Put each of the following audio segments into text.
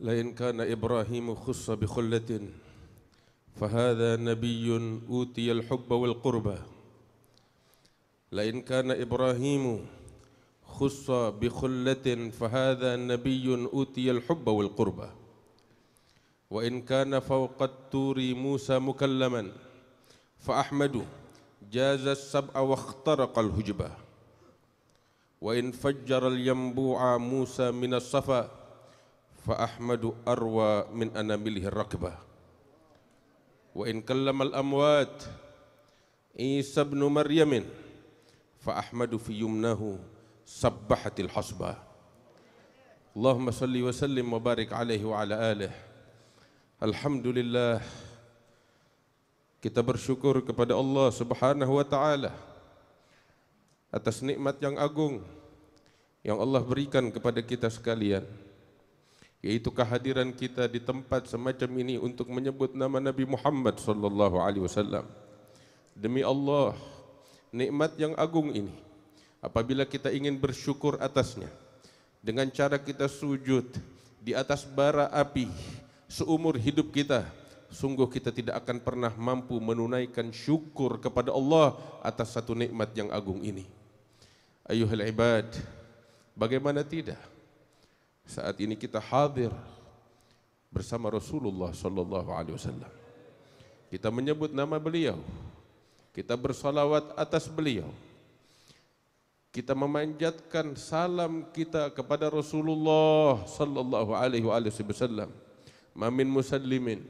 لئن كان إبراهيم خص بخلة فهذا نبي أوتي الحب والقربة لئن كان إبراهيم خص بخلة فهذا نبي أوتي الحب والقربة وإن كان فوق التور موسى مكلما فأحمد جاز السبع واخترق الهجبة وإن فجر الينبوع موسى من الصفا فأحمد أروى من أنامله الركبة وإن كلم الأموات عيسى بن مريم فأحمد في يمنه سبحت الحصبة اللهم صل وسلم وبارك عليه وعلى آله الحمد لله Kita bersyukur kepada Allah Subhanahu wa taala atas nikmat yang agung yang Allah berikan kepada kita sekalian yaitu kehadiran kita di tempat semacam ini untuk menyebut nama Nabi Muhammad sallallahu alaihi wasallam. Demi Allah, nikmat yang agung ini apabila kita ingin bersyukur atasnya dengan cara kita sujud di atas bara api seumur hidup kita, sungguh kita tidak akan pernah mampu menunaikan syukur kepada Allah atas satu nikmat yang agung ini. Ayuhal ibad, bagaimana tidak? saat ini kita hadir bersama Rasulullah sallallahu alaihi wasallam. Kita menyebut nama beliau. Kita bersalawat atas beliau. Kita memanjatkan salam kita kepada Rasulullah sallallahu alaihi wasallam. Ma min musallimin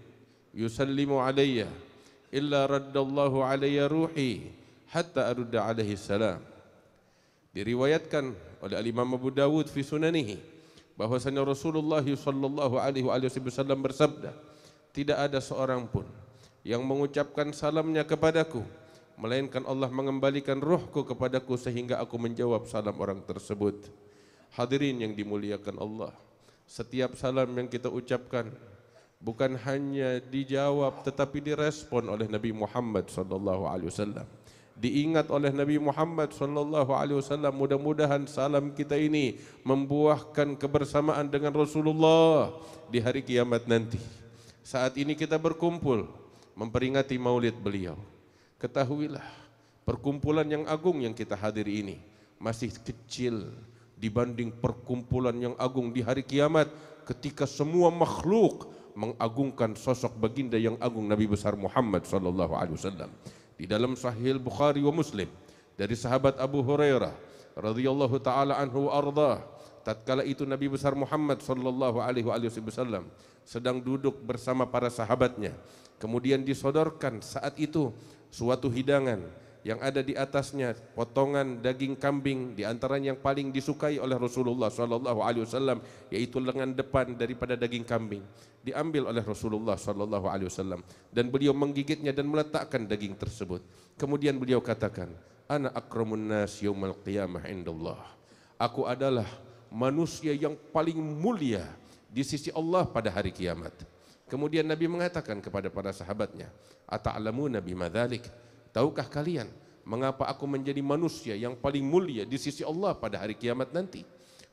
yusallimu alayya illa raddallahu alayya ruhi hatta arudda alaihi salam. Diriwayatkan oleh Al Imam Abu Dawud fi sunanihi bahwasanya Rasulullah sallallahu alaihi wasallam bersabda tidak ada seorang pun yang mengucapkan salamnya kepadaku melainkan Allah mengembalikan ruhku kepadaku sehingga aku menjawab salam orang tersebut hadirin yang dimuliakan Allah setiap salam yang kita ucapkan bukan hanya dijawab tetapi direspon oleh Nabi Muhammad sallallahu alaihi wasallam diingat oleh Nabi Muhammad sallallahu alaihi wasallam mudah-mudahan salam kita ini membuahkan kebersamaan dengan Rasulullah di hari kiamat nanti. Saat ini kita berkumpul memperingati maulid beliau. Ketahuilah perkumpulan yang agung yang kita hadiri ini masih kecil dibanding perkumpulan yang agung di hari kiamat ketika semua makhluk mengagungkan sosok baginda yang agung Nabi besar Muhammad sallallahu alaihi wasallam di dalam sahih Bukhari wa Muslim dari sahabat Abu Hurairah radhiyallahu taala anhu arda tatkala itu Nabi besar Muhammad sallallahu alaihi wasallam sedang duduk bersama para sahabatnya kemudian disodorkan saat itu suatu hidangan yang ada di atasnya potongan daging kambing di antara yang paling disukai oleh Rasulullah sallallahu alaihi wasallam yaitu lengan depan daripada daging kambing diambil oleh Rasulullah sallallahu alaihi wasallam dan beliau menggigitnya dan meletakkan daging tersebut kemudian beliau katakan ana akramun nas yaumil qiyamah indallah aku adalah manusia yang paling mulia di sisi Allah pada hari kiamat kemudian nabi mengatakan kepada para sahabatnya ata'lamu nabi madzalik Tahukah kalian mengapa aku menjadi manusia yang paling mulia di sisi Allah pada hari kiamat nanti?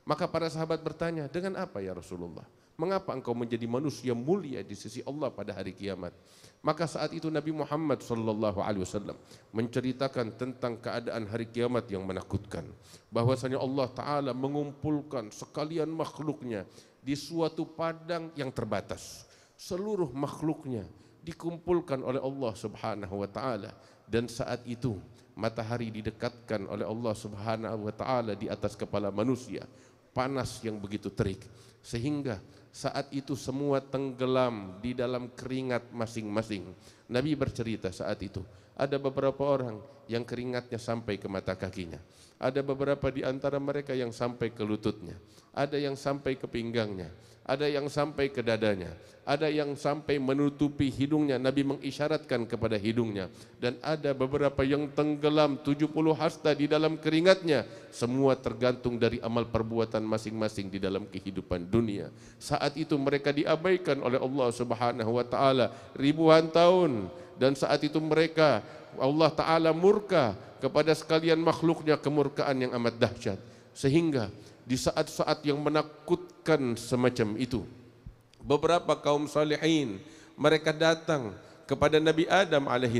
Maka para sahabat bertanya, dengan apa ya Rasulullah? Mengapa engkau menjadi manusia mulia di sisi Allah pada hari kiamat? Maka saat itu Nabi Muhammad sallallahu alaihi wasallam menceritakan tentang keadaan hari kiamat yang menakutkan. Bahwasanya Allah Taala mengumpulkan sekalian makhluknya di suatu padang yang terbatas. Seluruh makhluknya dikumpulkan oleh Allah Subhanahu wa taala dan saat itu matahari didekatkan oleh Allah Subhanahu wa taala di atas kepala manusia panas yang begitu terik sehingga saat itu semua tenggelam di dalam keringat masing-masing Nabi bercerita saat itu ada beberapa orang yang keringatnya sampai ke mata kakinya ada beberapa di antara mereka yang sampai ke lututnya ada yang sampai ke pinggangnya ada yang sampai ke dadanya, ada yang sampai menutupi hidungnya, Nabi mengisyaratkan kepada hidungnya, dan ada beberapa yang tenggelam 70 hasta di dalam keringatnya, semua tergantung dari amal perbuatan masing-masing di dalam kehidupan dunia. Saat itu mereka diabaikan oleh Allah Subhanahu wa taala ribuan tahun dan saat itu mereka Allah taala murka kepada sekalian makhluknya kemurkaan yang amat dahsyat sehingga di saat-saat yang menakut melakukan semacam itu. Beberapa kaum salihin mereka datang kepada Nabi Adam alaihi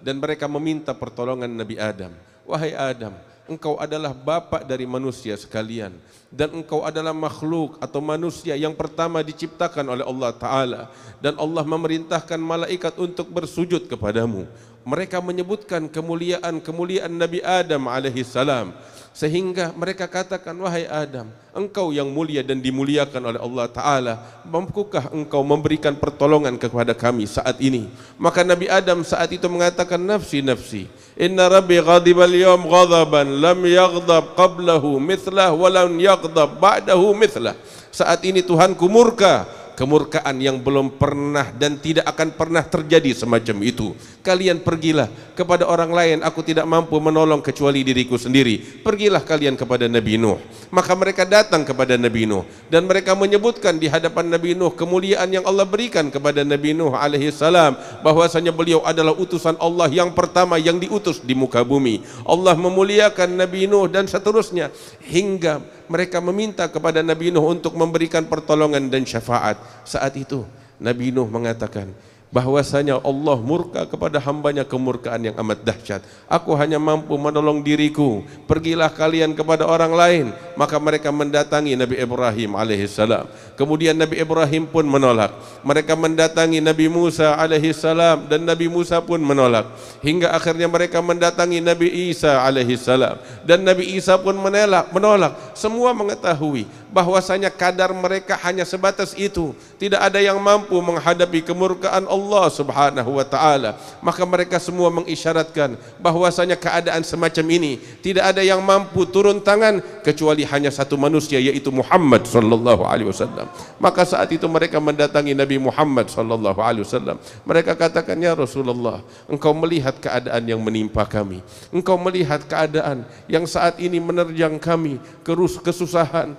dan mereka meminta pertolongan Nabi Adam. Wahai Adam, engkau adalah bapak dari manusia sekalian dan engkau adalah makhluk atau manusia yang pertama diciptakan oleh Allah taala dan Allah memerintahkan malaikat untuk bersujud kepadamu mereka menyebutkan kemuliaan-kemuliaan Nabi Adam alaihi salam sehingga mereka katakan wahai Adam engkau yang mulia dan dimuliakan oleh Allah taala mampukah engkau memberikan pertolongan kepada kami saat ini maka Nabi Adam saat itu mengatakan nafsi nafsi إن ربي غضب اليوم غضبا لم يغضب قبله مثله ولن يغضب بعده مثله Saat ini Tuhanku murka kemurkaan yang belum pernah dan tidak akan pernah terjadi semacam itu. Kalian pergilah kepada orang lain, aku tidak mampu menolong kecuali diriku sendiri. Pergilah kalian kepada Nabi Nuh. Maka mereka datang kepada Nabi Nuh dan mereka menyebutkan di hadapan Nabi Nuh kemuliaan yang Allah berikan kepada Nabi Nuh alaihi salam bahwasanya beliau adalah utusan Allah yang pertama yang diutus di muka bumi. Allah memuliakan Nabi Nuh dan seterusnya hingga mereka meminta kepada Nabi Nuh untuk memberikan pertolongan dan syafaat saat itu Nabi Nuh mengatakan bahwasanya Allah murka kepada hambanya kemurkaan yang amat dahsyat. Aku hanya mampu menolong diriku. Pergilah kalian kepada orang lain. Maka mereka mendatangi Nabi Ibrahim alaihissalam. Kemudian Nabi Ibrahim pun menolak. Mereka mendatangi Nabi Musa alaihissalam dan Nabi Musa pun menolak. Hingga akhirnya mereka mendatangi Nabi Isa alaihissalam Dan Nabi Isa pun menolak. menolak. Semua mengetahui bahwasanya kadar mereka hanya sebatas itu tidak ada yang mampu menghadapi kemurkaan Allah Subhanahu wa taala maka mereka semua mengisyaratkan bahwasanya keadaan semacam ini tidak ada yang mampu turun tangan kecuali hanya satu manusia yaitu Muhammad sallallahu alaihi wasallam maka saat itu mereka mendatangi Nabi Muhammad sallallahu alaihi wasallam mereka katakan ya Rasulullah engkau melihat keadaan yang menimpa kami engkau melihat keadaan yang saat ini menerjang kami kerus kesusahan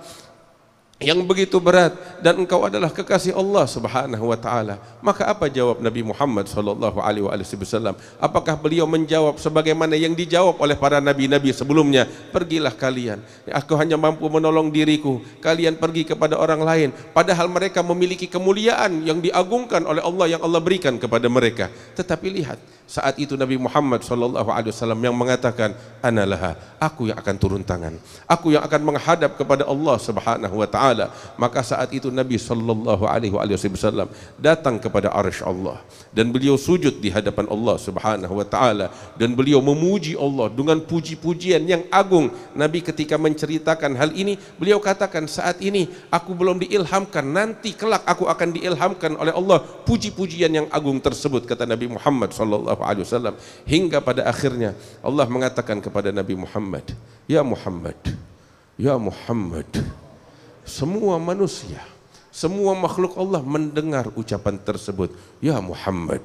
yang begitu berat dan engkau adalah kekasih Allah Subhanahu wa taala. Maka apa jawab Nabi Muhammad sallallahu alaihi wasallam? Apakah beliau menjawab sebagaimana yang dijawab oleh para nabi-nabi sebelumnya? Pergilah kalian. Aku hanya mampu menolong diriku. Kalian pergi kepada orang lain padahal mereka memiliki kemuliaan yang diagungkan oleh Allah yang Allah berikan kepada mereka. Tetapi lihat, Saat itu Nabi Muhammad saw yang mengatakan analaha aku yang akan turun tangan aku yang akan menghadap kepada Allah Subhanahu wa taala maka saat itu Nabi saw datang kepada Arsh Allah dan beliau sujud di hadapan Allah Subhanahu wa taala dan beliau memuji Allah dengan puji-pujian yang agung Nabi ketika menceritakan hal ini beliau katakan saat ini aku belum diilhamkan nanti kelak aku akan diilhamkan oleh Allah puji-pujian yang agung tersebut kata Nabi Muhammad saw sallallahu alaihi wasallam hingga pada akhirnya Allah mengatakan kepada Nabi Muhammad, "Ya Muhammad, ya Muhammad, semua manusia, semua makhluk Allah mendengar ucapan tersebut, ya Muhammad."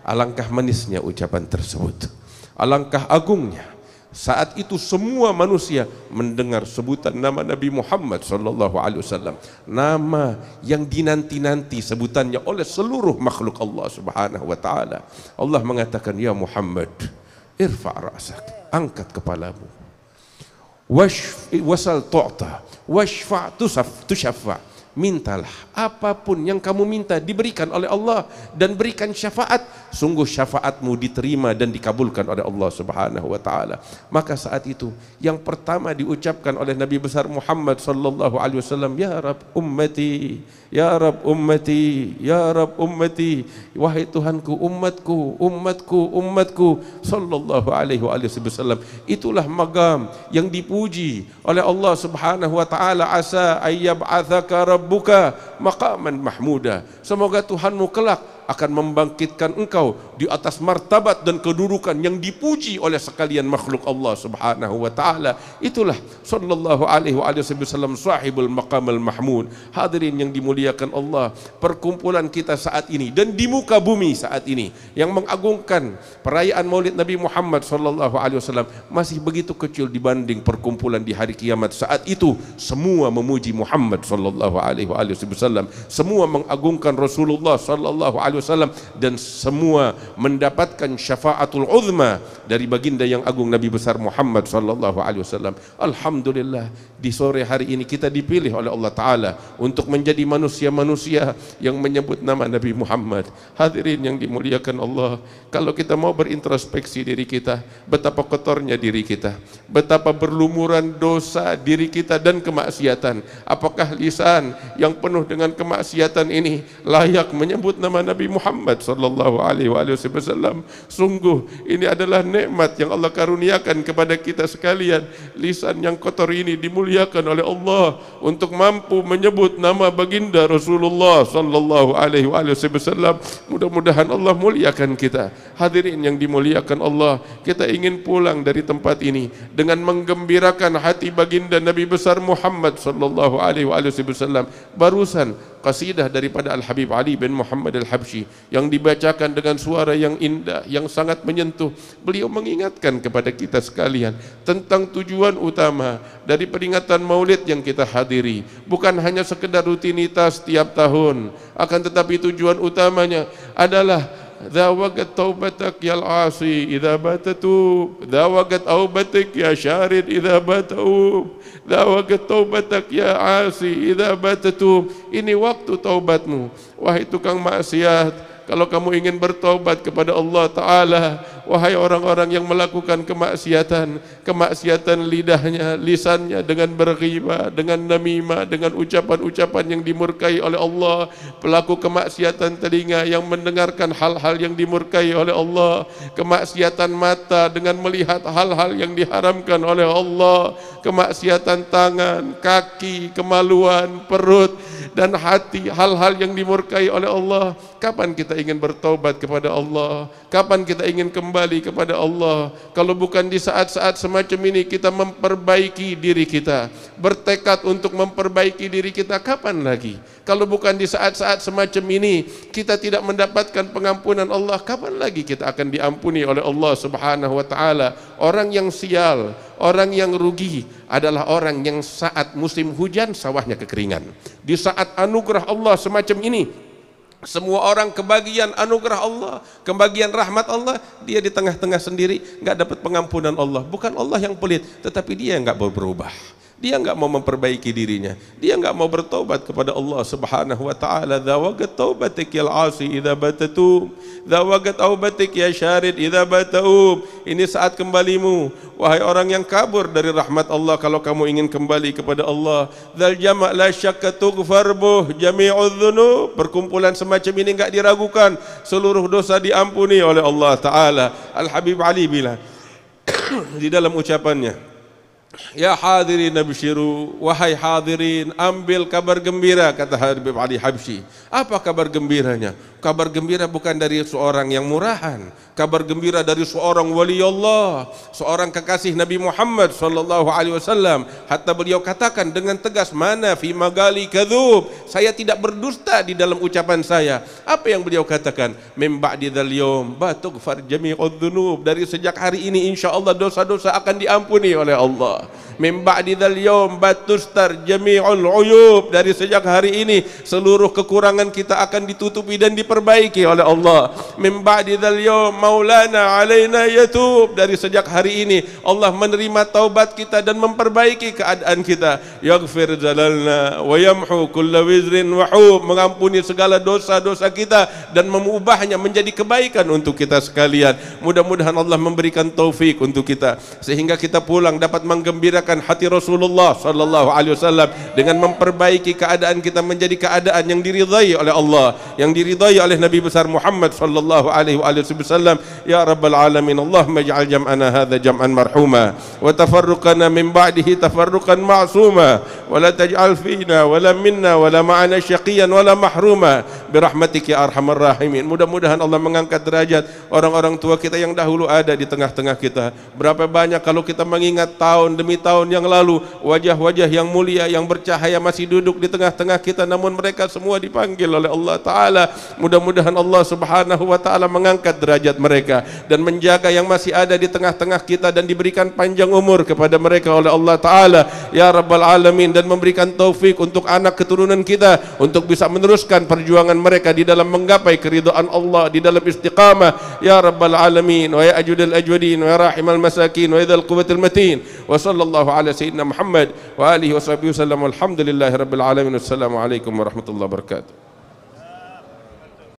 Alangkah manisnya ucapan tersebut. Alangkah agungnya Saat itu semua manusia mendengar sebutan nama Nabi Muhammad sallallahu alaihi wasallam. Nama yang dinanti-nanti sebutannya oleh seluruh makhluk Allah Subhanahu wa taala. Allah mengatakan, "Ya Muhammad, irfa' ra'sak, angkat kepalamu. Wasal tu'ta, wasfa tusaf, tusyaffa'." mintalah apapun yang kamu minta diberikan oleh Allah dan berikan syafaat sungguh syafaatmu diterima dan dikabulkan oleh Allah Subhanahu wa taala maka saat itu yang pertama diucapkan oleh Nabi besar Muhammad sallallahu alaihi wasallam ya rab ummati ya rab ummati ya rab ummati wahai Tuhanku umatku umatku umatku sallallahu alaihi wasallam itulah magam yang dipuji oleh Allah Subhanahu wa taala asa ayyab azakara rabbuka maqaman mahmuda. Semoga Tuhanmu kelak akan membangkitkan engkau di atas martabat dan kedudukan yang dipuji oleh sekalian makhluk Allah Subhanahu wa taala. Itulah sallallahu alaihi wa alihi wasallam sahibul maqam al mahmud. Hadirin yang dimuliakan Allah, perkumpulan kita saat ini dan di muka bumi saat ini yang mengagungkan perayaan Maulid Nabi Muhammad sallallahu alaihi wasallam masih begitu kecil dibanding perkumpulan di hari kiamat saat itu semua memuji Muhammad sallallahu alaihi wasallam, semua mengagungkan Rasulullah sallallahu alaihi wasallam dan semua mendapatkan syafaatul uzma dari baginda yang agung Nabi besar Muhammad sallallahu alaihi wasallam. Alhamdulillah di sore hari ini kita dipilih oleh Allah taala untuk menjadi manusia-manusia yang menyebut nama Nabi Muhammad. Hadirin yang dimuliakan Allah, kalau kita mau berintrospeksi diri kita, betapa kotornya diri kita, betapa berlumuran dosa diri kita dan kemaksiatan. Apakah lisan yang penuh dengan kemaksiatan ini layak menyebut nama Nabi Muhammad sallallahu alaihi wasallam. Sungguh ini adalah nikmat yang Allah karuniakan kepada kita sekalian. Lisan yang kotor ini dimuliakan oleh Allah untuk mampu menyebut nama baginda Rasulullah sallallahu alaihi wasallam. Mudah-mudahan Allah muliakan kita. Hadirin yang dimuliakan Allah, kita ingin pulang dari tempat ini dengan menggembirakan hati baginda Nabi besar Muhammad sallallahu alaihi wasallam. Barusan kasidah daripada Al-Habib Ali bin Muhammad Al-Habshi yang dibacakan dengan suara yang indah, yang sangat menyentuh. Beliau mengingatkan kepada kita sekalian tentang tujuan utama dari peringatan maulid yang kita hadiri. Bukan hanya sekedar rutinitas setiap tahun, akan tetapi tujuan utamanya adalah ذاوقت توبتك يا العاصي إذا ما تتوب ذاوقت أوبتك يا شارد إذا ما تؤوب ذاوقت توبتك يا عاصي إذا ما تتوب إني وقت توبتمو وهي تكن معسيات Kalau kamu ingin bertobat kepada Allah Ta'ala, wahai orang-orang yang melakukan kemaksiatan, kemaksiatan lidahnya, lisannya dengan berghiba, dengan namima, dengan ucapan-ucapan yang dimurkai oleh Allah, pelaku kemaksiatan telinga yang mendengarkan hal-hal yang dimurkai oleh Allah, kemaksiatan mata dengan melihat hal-hal yang diharamkan oleh Allah, kemaksiatan tangan, kaki, kemaluan, perut dan hati, hal-hal yang dimurkai oleh Allah. Kapan kita ingin bertobat kepada Allah? Kapan kita ingin kembali kembali kepada Allah. Kalau bukan di saat-saat semacam ini kita memperbaiki diri kita, bertekad untuk memperbaiki diri kita kapan lagi? Kalau bukan di saat-saat semacam ini kita tidak mendapatkan pengampunan Allah, kapan lagi kita akan diampuni oleh Allah Subhanahu wa taala? Orang yang sial, orang yang rugi adalah orang yang saat musim hujan sawahnya kekeringan. Di saat anugerah Allah semacam ini, semua orang kebagian anugerah Allah, kebagian rahmat Allah, dia di tengah-tengah sendiri, enggak dapat pengampunan Allah. Bukan Allah yang pelit, tetapi dia yang enggak berubah. Dia enggak mau memperbaiki dirinya. Dia enggak mau bertobat kepada Allah Subhanahu wa taala. Dzawagat taubatik ya al-asi idza batatu. Dzawagat taubatik ya syarid idza bataub. Ini saat kembalimu wahai orang yang kabur dari rahmat Allah kalau kamu ingin kembali kepada Allah. Dzal jama' la syakka tughfar buh jami'udz dzunub. Perkumpulan semacam ini enggak diragukan. Seluruh dosa diampuni oleh Allah taala. Al-Habib Ali bila di dalam ucapannya. Ya hadirin nabshiru, wahai hadirin, ambil kabar gembira, kata Habib Ali Habsyi. Apa kabar gembiranya? Kabar gembira bukan dari seorang yang murahan. Kabar gembira dari seorang wali Allah, seorang kekasih Nabi Muhammad sallallahu alaihi wasallam. Hatta beliau katakan dengan tegas, "Mana fi magali kadzub?" Saya tidak berdusta di dalam ucapan saya. Apa yang beliau katakan? "Mim ba'di dzal yawm batughfar jami'ud dzunub." Dari sejak hari ini insyaallah dosa-dosa akan diampuni oleh Allah di ba'dizal yawm batustar jami'ul uyub dari sejak hari ini seluruh kekurangan kita akan ditutupi dan diperbaiki oleh Allah min di yawm maulana alaina yatub dari sejak hari ini Allah menerima taubat kita dan memperbaiki keadaan kita Yaqfir jalalna, wa yamhu kullu wizrin wa hub mengampuni segala dosa-dosa kita dan memubahnya menjadi kebaikan untuk kita sekalian mudah-mudahan Allah memberikan taufik untuk kita sehingga kita pulang dapat menggembirakan menyenangkan hati Rasulullah sallallahu alaihi wasallam dengan memperbaiki keadaan kita menjadi keadaan yang diridhai oleh Allah yang diridhai oleh Nabi besar Muhammad sallallahu alaihi wasallam ya rabbal alamin Allah ij'al jam'ana hadha jam'an marhuma wa tafarruqana min ba'dihi tafarruqan ma'suma ولا تجعل فينا ولا منا ولا معنا شقيا ولا محروما برحمتك يا ارحم الراحمين mudah-mudahan Allah mengangkat derajat orang-orang tua kita yang dahulu ada di tengah-tengah kita berapa banyak kalau kita mengingat tahun demi tahun yang lalu wajah-wajah yang mulia yang bercahaya masih duduk di tengah-tengah kita namun mereka semua dipanggil oleh Allah taala mudah-mudahan Allah Subhanahu wa taala mengangkat derajat mereka dan menjaga yang masih ada di tengah-tengah kita dan diberikan panjang umur kepada mereka oleh Allah taala ya rabbal alamin dan memberikan taufik untuk anak keturunan kita untuk bisa meneruskan perjuangan mereka di dalam menggapai keridhaan Allah di dalam istiqamah ya rabbal alamin wa ya ajudil ajudin wa ya rahimal masakin wa ya dzal quwwatil matin wa sallallahu ala sayyidina muhammad wa alihi wasallam walhamdulillahi rabbil alamin assalamu alaikum warahmatullahi wabarakatuh